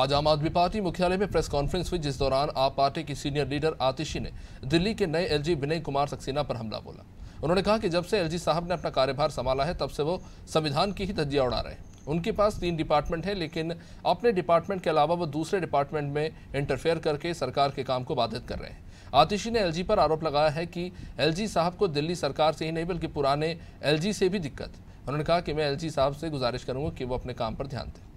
आज आम आदमी पार्टी मुख्यालय में प्रेस कॉन्फ्रेंस हुई जिस दौरान आप पार्टी की सीनियर लीडर आतिशी ने दिल्ली के नए एलजी विनय कुमार सक्सेना पर हमला बोला उन्होंने कहा कि जब से एलजी साहब ने अपना कार्यभार संभाला है तब से वो संविधान की ही धज्जियां उड़ा रहे हैं उनके पास तीन डिपार्टमेंट है लेकिन अपने डिपार्टमेंट के अलावा वो दूसरे डिपार्टमेंट में इंटरफेयर करके सरकार के काम को बाधित कर रहे हैं आतिशी ने एलजी पर आरोप लगाया है कि एलजी साहब को दिल्ली सरकार से ही नहीं बल्कि पुराने एलजी से भी दिक्कत उन्होंने कहा कि मैं एलजी साहब से गुजारिश करूंगा कि वो अपने काम पर ध्यान दें